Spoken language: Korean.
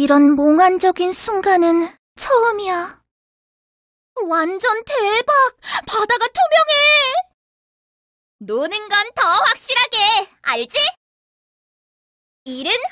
이런 몽환적인 순간은 처음이야. 완전 대박! 바다가 투명해! 노는 건 더 확실하게, 알지? 일은